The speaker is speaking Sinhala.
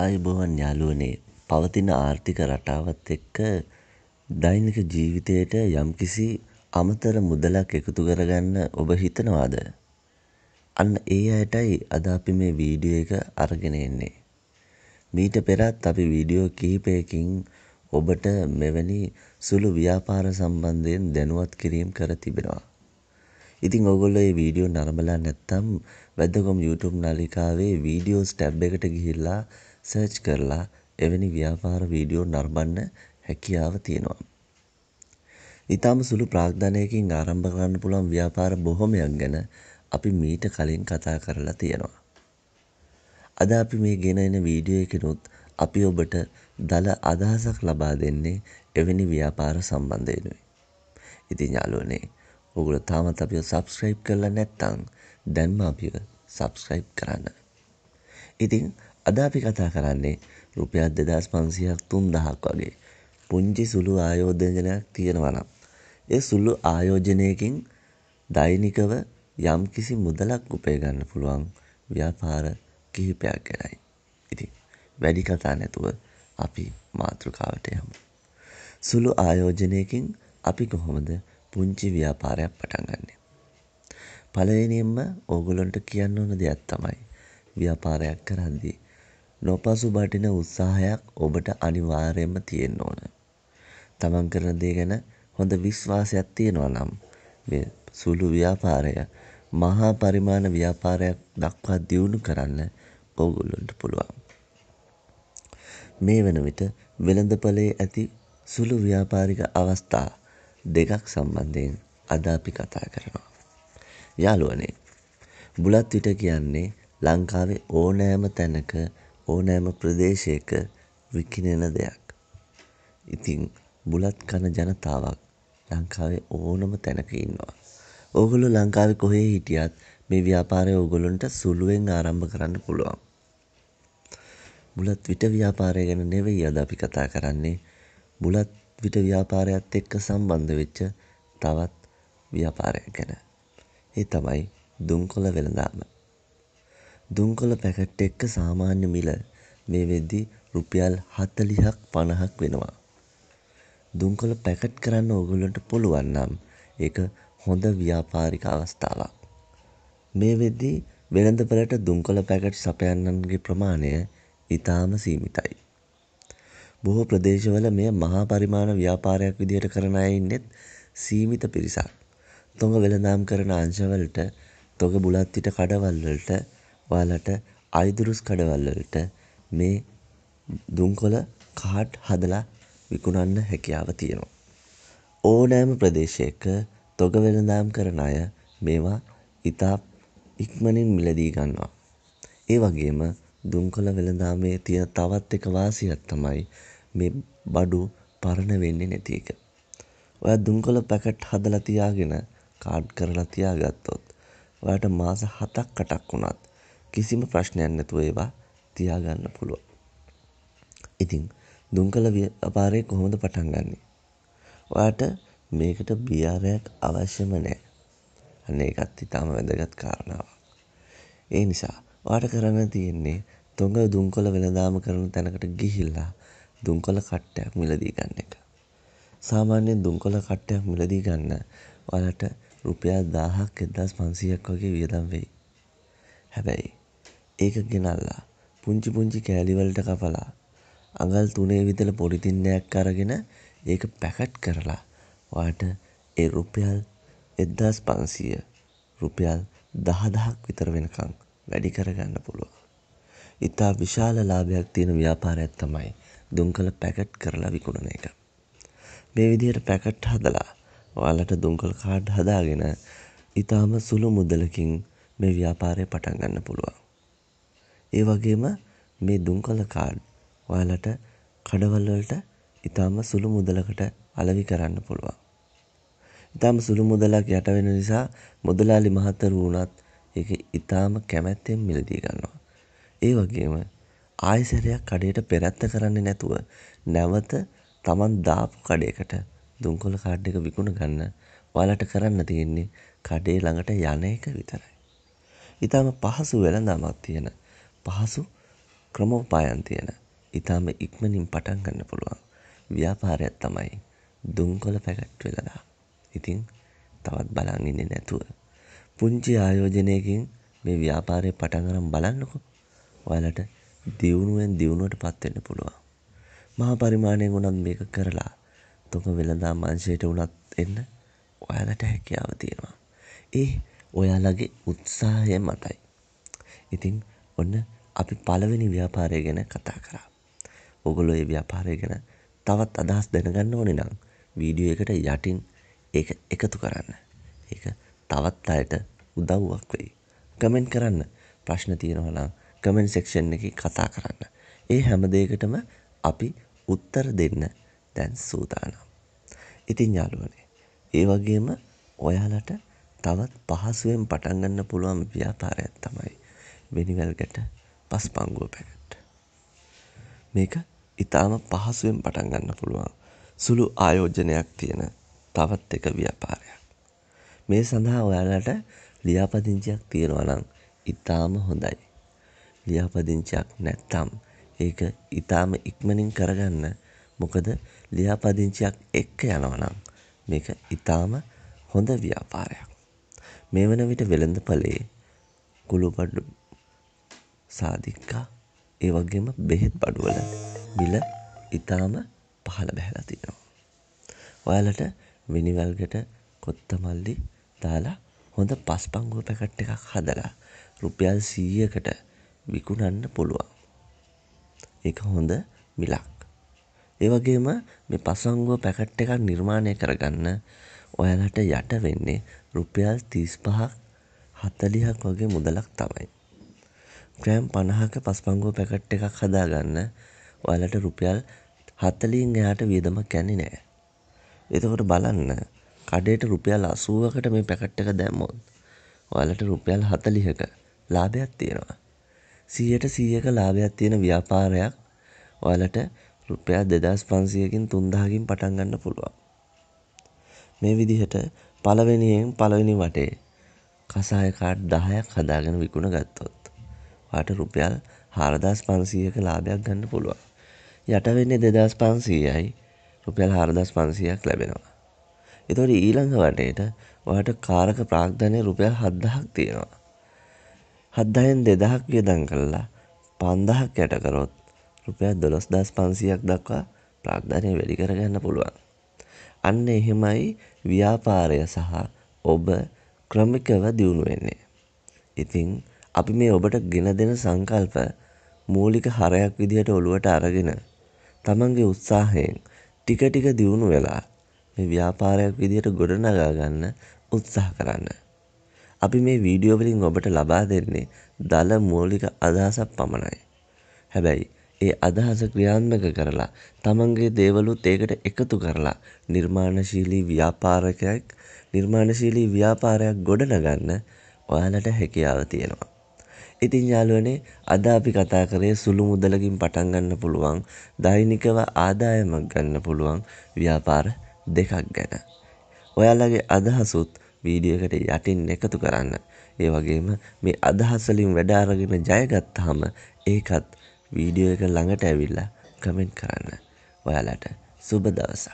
ආයුබෝවන් යාළුවනේ පවතින ආර්ථික රටාවත් එක්ක දෛනික ජීවිතයට යම්කිසි අමතර මුදලක් එකතු කරගන්න ඔබ හිතනවාද? අන්න ඒ අයටයි අද අපි මේ වීඩියෝ එක අරගෙන එන්නේ. මීට පෙරත් අපි වීඩියෝ කිහිපයකින් ඔබට මෙවැනි සුළු ව්‍යාපාර සම්බන්ධයෙන් දැනුවත් කිරීම් කර තිබෙනවා. ඉතින් ඕගොල්ලෝ ඒ වීඩියෝ නරඹලා නැත්නම් වැදගොම් YouTube නාලිකාවේ වීඩියෝස් ටැබ් එකට ගිහිල්ලා සර්ච් කරලා එවැනි ව්‍යාපාර වීඩියෝ නරඹන්න හැකියාව තියෙනවා. ඉතාම සුළු ප්‍රාග්ධනයකින් ආරම්භ කරන්න පුළුවන් ව්‍යාපාර බොහොමයක් ගැන අපි මීට කලින් කතා කරලා තියෙනවා. අද අපි මේ ගෙන එන වීඩියෝ එකෙනුත් අපි ඔබට දළ අදහසක් ලබා දෙන්නේ එවැනි ව්‍යාපාර සම්බන්ධයෙනුයි. ඉතින් යාළුවනේ ඔගොල්ලෝ තාමත් අපිව සබ්ස්ක්‍රයිබ් කරලා නැත්නම් දැන්ම අපිව සබ්ස්ක්‍රයිබ් කරන්න. ඉතින් අද අපි කතා කරන්නේ රුපියල් දෙදහස් පන්සීයක් තුන්දහක් වගේ පුංචි සුළු ආයෝජනයක් තියෙනවා නම් ඒ සුළු ආයෝජනයකින් දෛනිකව යම්කිසි මුදලක් උපය ගන්න පුළුවන් ව්‍යාපාර කිහිපයක් ගැනයි. ඉතින් වැඩි කතා නැතුව අපි මාතෘකාවට යමු. සුළු ආයෝජනයකින් අපි කොහොමද පුංචි ව්‍යාපාරයක් පටන් ගන්නේ. පළවෙනියෙන්ම ඕගොලොන්ට කියන්න ඕන දෙයක් තමයි ව්‍යාපාරයක් කරද්දී නොපසුබටින උත්සාහයක් ඔබට අනිවාර්යයෙන්ම තියෙන්න ඕන. තමන් කරන දේ ගැන හොඳ විශ්වාසයක් තියෙනවා නම් මේ සුළු ව්‍යාපාරය මහා පරිමාණ ව්‍යාපාරයක් දක්වා දියුණු කරන්න ඕගොල්ලොන්ට පුළුවන්. මේ වන විට වෙළඳපොලේ ඇති සුළු ව්‍යාපාරික අවස්ථා දෙකක් සම්බන්ධයෙන් අද අපි කතා කරනවා. යාළුවනේ බුලත් විට කියන්නේ ලංකාවේ ඕනෑම තැනක ඕනෑම ප්‍රදේශයක විකිණෙන දෙයක්. ඉතින් බුලත් කන ජනතාවක් ලංකාවේ ඕනම තැනක ඉන්නවා. ඕගොල්ලෝ ලංකාවේ කොහේ හිටියත් මේ ව්‍යාපාරය ඕගොල්ලොන්ට සුළුවෙන් ආරම්භ කරන්න පුළුවන්. බුලත් විට ව්‍යාපාරය ගැන නෙවෙයි අද අපි කතා කරන්නේ. බුලත් විට ව්‍යාපාරයත් එක්ක සම්බන්ධ වෙච්ච තවත් ව්‍යාපාරයක් ගැන. ඒ තමයි දුන්කොළ වෙළඳාම. දුන්කොළ පැකට් එක්ක සාමාන්‍ය මිල මේ වෙද්දී රුපියල් හතළිහක් පනහක් වෙනවා. දුම්කොළ පැකට් කරන්න ඕගොල්ලොන්ට පුළුවන් නම් ඒක හොඳ ව්‍යාපාරික අවස්ථාවක්. මේ වෙද්දී වෙළඳ පෙළට දුම්කොළ පැකට් සපයන්නන්ගේ ප්‍රමාණය ඉතාම සීමිතයි. බොහෝ ප්‍රදේශවල මෙය මහා පරිමාණ ව්‍යාපාරයක් විදිහට කරන අය ඉන්නෙත් සීමිත පිරිසක්. තොග වෙළඳාම් කරන අංශවලට තොග බුලත් විට කඩවල්වලට ඔයාලට අයිදුරුස් කඩවල්වලට මේ දුම්කොළ කාඩ් හදලා විකුණන්න හැකියාව තියෙනවා. ඕනෑම ප්‍රදේශයක තොග වෙළඳාම් කරන අය මේවා ඉතා ඉක්මනින් මිලදී ගන්නවා. ඒ වගේම දුම්කොළ වෙළඳාමේ තියෙන තවත් එක වාසියක් තමයි මේ බඩු පරණ වෙන්නේ නැති එක. ඔයා දුම්කොළ පැකට් හදලා තියාගෙන කාඩ් කරලා තියාගත්තොත් ඔයාට මාස හතක් අටක් වුණත් කිසිම ප්‍රශ්නයක් නැතුව ඒවා තියාගන්න පුළුවන්. ඉතින් දුම්කල ව්‍යාපාරේ කොහොමද පටන් ගන්නෙ? ඔයාට මේකට බියාරයක් අවශ්‍යම නෑ. අන්න ඒකත් ඉතාම වැදගත් කාරණාවක්. ඒ නිසා ඔයාට කරන්න තියෙන්නේ තොග දුම්කොළ වෙළඳාම කරන තැනකට ගිහිල්ලා දුම්කොළ කට්ටයක් මිලදී ගන්න එක. සාමාන්‍යයෙන් දුම්කොළ කට්ටයක් මිලදී ගන්න ඔයාලට රුපියල් දාහක් එක්දහස් පන්සීයක් වගේ වියදම් වෙයි. හැබැයි ඒක ගෙනල්ලා පුංචි පුංචි කෑලි වලට කපලා අඟල් තුනේ විතර පොලිතින්නයක් අරගෙන ඒක පැකට් කරලා ඔයාට ඒ රුපියල් එක්දාස් පන්සීය රුපියල් දහදහක් විතර වෙනකං වැඩි කරගන්න පුළුවන්. ඉතා විශාල ලාභයක් තියෙන ව්‍යාපාරයක් තමයි දුම්කල පැකට් කරලා විකුණන එක. මේ විදිහට පැකට් හදලා ඔයාලට දුම්කල් කාඩ් හදාගෙන ඉතාම සුළු මුදලකින් මේ ව්‍යාපාරය පටන් ගන්න පුළුවන්. ඒ වගේම මේ දුම්කල කාඩ් ඔයාලට කඩවල් වලට ඉතාම සුළු මුදලකට අලෙවි කරන්න පුළුවන්. ඉතාම සුළු මුදලක් යට වෙන නිසා මුදලාලි මහත්වරු වුණත් ඒක ඉතාම කැමැත්තෙන් මිලදී ගන්නවා. ඒ වගේම ආයෙ සැරයක් කඩේට පෙරැත්ත කරන්නේ නැතුව නැවත තමන් දාපු කඩේකට දුම්කොල කාඩ් එක විකුණ ගන්න ඔයාලට කරන්න තියෙන්නේ කඩේ ළඟට යන එක විතරයි. ඉතාම පහසු වෙළඳාමක් තියෙන පහසු ක්‍රමෝපායන් තියෙන ඉතාම ඉක්මනින් පටන් ගන්න පුළුවන් ව්‍යාපාරයක් තමයි දුම්කොළ පැකට් වෙලදා. ඉතිං තවත් බලන් ඉන්නේ නැතුව. පුංචි ආයෝජනයකින් මේ ව්‍යාපාරය පටන් අරන් බලන්නකො. ඔයාලට දියුණුවෙන් දියුණුවට පත්වෙන්න පුළුවන්. මහා පරිමාණයෙන් වුණත් මේක කරලා තුම වෙළඳා මාංශයට වුණත් එන්න ඔයාලට හැකියාව තියෙනවා. ඒ ඔයාලගේ උත්සාහය මතයි. ඉතිං ඔන්න අපි පළවෙනි ව්‍යාපාරය ගැන කතා කරා. ඔගොල්ලෝ ඒ ව්‍යාපාරය ගැන තවත් අදහස් දැනගන්න ඕනේ නම් වීඩියෝ එකට යටින් ඒක එකතු කරන්න. ඒක තවත් අයට උදව්වක් වෙයි. කමෙන්ට් කරන්න. ප්‍රශ්න තියෙනවා නම් කමෙන්ට් සෙක්ෂන් එකේ කතා කරන්න. ඒ හැම දෙයකටම අපි උත්තර දෙන්න දැන් සූදානම්. ඉතින් යාළුවනේ ඒ වගේම ඔයාලට තවත් පහසුවෙන් පටන් ගන්න පුළුවන් ව්‍යාපාරයක් තමයි වෙනිවැල්ගට පස් පංගුව පැනට්. මේක ඉතාම පහසුවෙන් පටන්ගන්න පුළුවන් සුළු ආයෝජනයක් තියෙන තවත් එක ව්‍යාපාරයක්. මේ සඳහා ඔයාලට ලියාපදිංචයක් තියෙනවනං ඉතාම හොඳයි. ලියාපදිංචයක් නැත්තම් ඒක ඉතාම ඉක්මනින් කරගන්න මොකද ලියාපදිංචයක් එක්ක යනවනම් මේක ඉතාම හොඳ ව්‍යාපාරයක්. මේ වන විට වෙළඳ පලේ කුළුපඩු සාධික්කා ඒ වගේම බෙහෙත් බඩුවල මිල ඉතාම පහළ බැහැලා තිනවා. ඔයාලට මිනිවල්ගට කොත්තමල්ලි දාලා හොඳ පස් පංගුව පැකට් එකක් හදලා රුපියල් සීයකට විකුණන්න පුළුවන්. එක හොඳ මිලක්. ඒවගේම මේ පසංගුව පැකට් එකක් නිර්මාණය කරගන්න ඔයාලට යට වෙන්නේ රුපියල් තිස් පහක් හතලිහක් වගේ මුදලක් තමයි. ග්‍රෑම් පනහක පස්පංගුව පැකට් එකක් හදාගන්න ඔයාලට රුපියල් හතලින් එහාට වියදමක් යන්නේ නෑ. එතකොට බලන්න කඩේට රුපියල් අසූවකට මේ පැකට් එක දැම්මොත් ඔයාලට රුපියල් හතලිහක ලාභයක් තියෙනවා. සීයට සීයක ලාභයක් තියෙන ව්‍යාපාරයක් ඔයාලට රුපියල් දෙදස් පන්සියකින් තුන්දාහකින් පටන් ගන්න පුළුවන්. මේ විදිහට පළවෙනියෙන් පළවෙනි වටේ කසාය කාඩ් දහයක් හදාගෙන විකුණ ගත්තොත්. ඔයාට රුපියල් හාරදාස් පන්සීයක ලාභයක් ගන්න පුළුවන්. යට වෙන්නේ දෙදස් පන්සීයයි රුපියල් හාරදස් පන්සීයක් ලැබෙනවා. එතොට ඊළඟ වටේට ඔයාට කාරක ප්‍රාග්ධනය රුපියල් හද්දහක් තියෙනවා. හද්දායෙන් දෙදහක් වියදන් කල්ලා පන්දහක් යටකරොත් රුපියල් දොළොස් දස් පන්සියක් දක්වා ප්‍රාග්ධනය වැඩිකරගන්න පුළුවන්. අන්න එහෙමයි ව්‍යාපාරය සහ ඔබ ක්‍රමිකව දියුණු වෙන්නේ. ඉතිං අපි මේ ඔබට ගෙන දෙන සංකල්ප මූලික හරයක් විදිහට ඔලුවට අරගෙන තමන්ගේ උත්සාහයෙන් ටික ටික දියුණු වෙලා මේ ව්‍යාපාරයක් විදිහට ගොඩනගා ගන්න උත්සාහ කරන්න. අපි මේ වීඩියෝ වලින් ඔබට ලබා දෙන්නේ දල මූලික අදහසක් පමණයි. හැබැයි ඒ අදහස ක්‍රියාත්මක කරලා තමන්ගේ දේවලුත් ඒකට එකතු කරලා නිර්මාණශීලී ව්‍යාපාරකයක් නිර්මාණශීලී ව්‍යාපාරයක් ගොඩනගන්න ඔයාලට හැකියාව තියෙනවා. ඉතින් යාළුවනේ අද අපි කතා කරේ සුළු මුදලකින් පටන් ගන්න පුළුවන් දෛනිකව ආදායමක් ගන්න පුළුවන් ව්‍යාපාර දෙකක් ගැන. ඔයාලගේ අදහසුත් වීඩියකට යටින් එකතු කරන්න. ඒ වගේම මේ අදහසලින් වැඩාරගෙන ජයගත්තාම ඒකත් වීඩියෝ එක ළඟට ඇවිල්ලා කමෙන්ට් කරන්න. ඔයාලට සුබ දවසක්.